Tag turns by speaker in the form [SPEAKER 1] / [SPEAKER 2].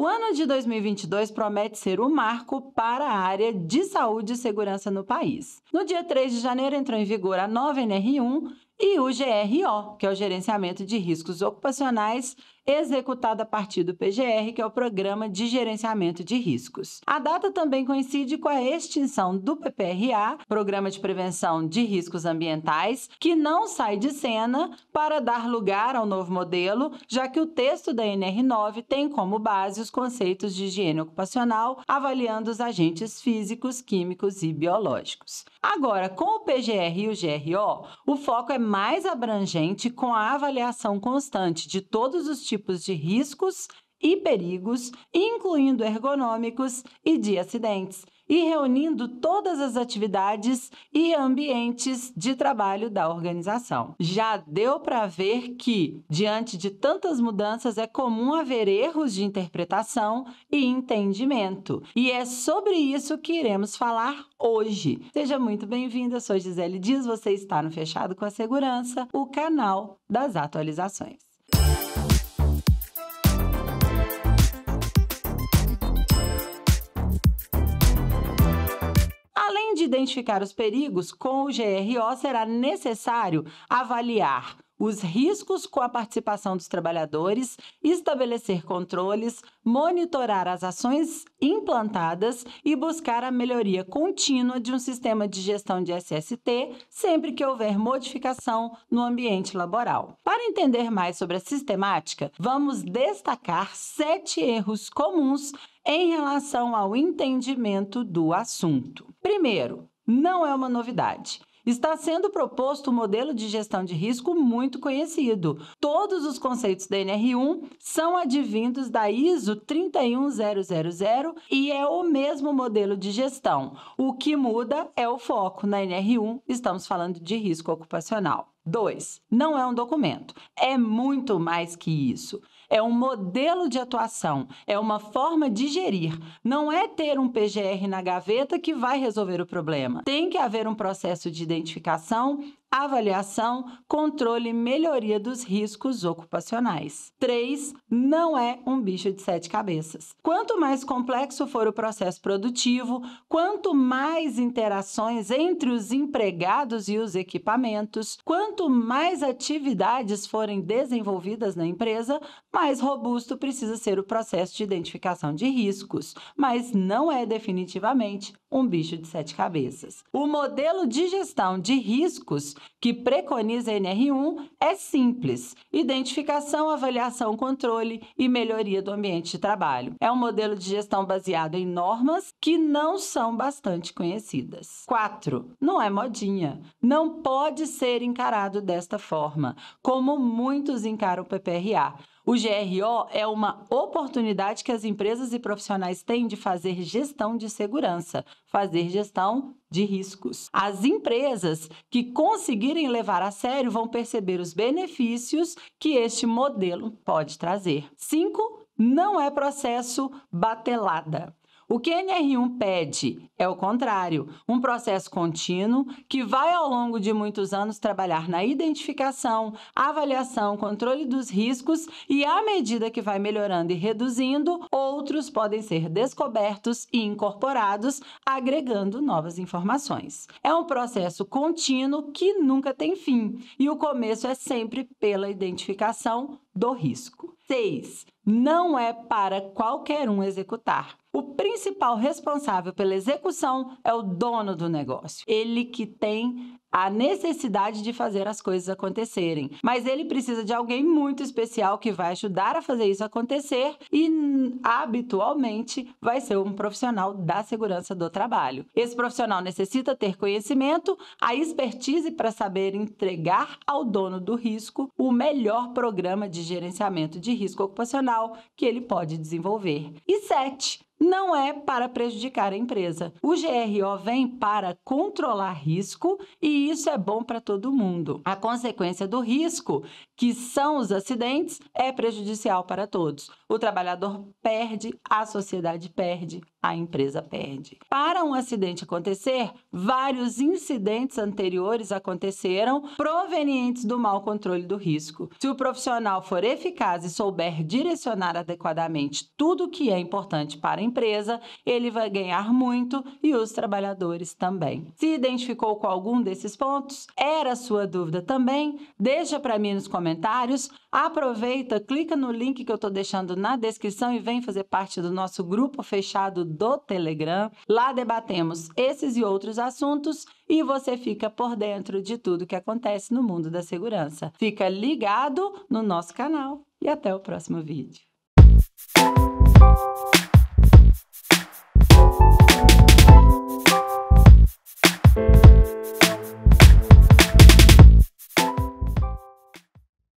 [SPEAKER 1] O ano de 2022 promete ser o marco para a área de saúde e segurança no país. No dia 3 de janeiro entrou em vigor a nova NR1 e o GRO, que é o Gerenciamento de Riscos Ocupacionais executada a partir do PGR, que é o Programa de Gerenciamento de Riscos. A data também coincide com a extinção do PPRA, Programa de Prevenção de Riscos Ambientais, que não sai de cena para dar lugar ao novo modelo, já que o texto da NR9 tem como base os conceitos de higiene ocupacional, avaliando os agentes físicos, químicos e biológicos. Agora, com o PGR e o GRO, o foco é mais abrangente com a avaliação constante de todos os tipos tipos de riscos e perigos, incluindo ergonômicos e de acidentes, e reunindo todas as atividades e ambientes de trabalho da organização. Já deu para ver que, diante de tantas mudanças, é comum haver erros de interpretação e entendimento, e é sobre isso que iremos falar hoje. Seja muito bem-vinda, sou Gisele Dias, você está no Fechado com a Segurança, o canal das atualizações. de identificar os perigos, com o GRO será necessário avaliar os riscos com a participação dos trabalhadores, estabelecer controles, monitorar as ações implantadas e buscar a melhoria contínua de um sistema de gestão de SST sempre que houver modificação no ambiente laboral. Para entender mais sobre a sistemática, vamos destacar sete erros comuns em relação ao entendimento do assunto. Primeiro, não é uma novidade está sendo proposto um modelo de gestão de risco muito conhecido. Todos os conceitos da NR1 são advindos da ISO 31000 e é o mesmo modelo de gestão. O que muda é o foco. Na NR1, estamos falando de risco ocupacional. 2. Não é um documento, é muito mais que isso é um modelo de atuação, é uma forma de gerir. Não é ter um PGR na gaveta que vai resolver o problema. Tem que haver um processo de identificação, avaliação, controle e melhoria dos riscos ocupacionais. 3. Não é um bicho de sete cabeças. Quanto mais complexo for o processo produtivo, quanto mais interações entre os empregados e os equipamentos, quanto mais atividades forem desenvolvidas na empresa, mais robusto precisa ser o processo de identificação de riscos, mas não é definitivamente um bicho de sete cabeças. O modelo de gestão de riscos que preconiza a NR1 é simples: identificação, avaliação, controle e melhoria do ambiente de trabalho. É um modelo de gestão baseado em normas que não são bastante conhecidas. 4. Não é modinha. Não pode ser encarado desta forma, como muitos encaram o PPRA o GRO é uma oportunidade que as empresas e profissionais têm de fazer gestão de segurança, fazer gestão de riscos. As empresas que conseguirem levar a sério vão perceber os benefícios que este modelo pode trazer. 5. Não é processo batelada. O que NR1 pede é o contrário, um processo contínuo que vai ao longo de muitos anos trabalhar na identificação, avaliação, controle dos riscos e à medida que vai melhorando e reduzindo, outros podem ser descobertos e incorporados, agregando novas informações. É um processo contínuo que nunca tem fim e o começo é sempre pela identificação do risco. 6 não é para qualquer um executar. O principal responsável pela execução é o dono do negócio. Ele que tem a necessidade de fazer as coisas acontecerem. Mas ele precisa de alguém muito especial que vai ajudar a fazer isso acontecer e habitualmente vai ser um profissional da segurança do trabalho. Esse profissional necessita ter conhecimento, a expertise para saber entregar ao dono do risco o melhor programa de gerenciamento de risco ocupacional que ele pode desenvolver. E sete, não é para prejudicar a empresa. O GRO vem para controlar risco e isso é bom para todo mundo. A consequência do risco, que são os acidentes, é prejudicial para todos. O trabalhador perde, a sociedade perde, a empresa perde. Para um acidente acontecer, vários incidentes anteriores aconteceram provenientes do mau controle do risco. Se o profissional for eficaz e souber direcionar adequadamente tudo o que é importante para a empresa, ele vai ganhar muito e os trabalhadores também. Se identificou com algum desses pontos? Era sua dúvida também? Deixa para mim nos comentários. Aproveita, clica no link que eu estou deixando na descrição e vem fazer parte do nosso grupo fechado do Telegram. Lá debatemos esses e outros assuntos e você fica por dentro de tudo que acontece no mundo da segurança. Fica ligado no nosso canal e até o próximo vídeo.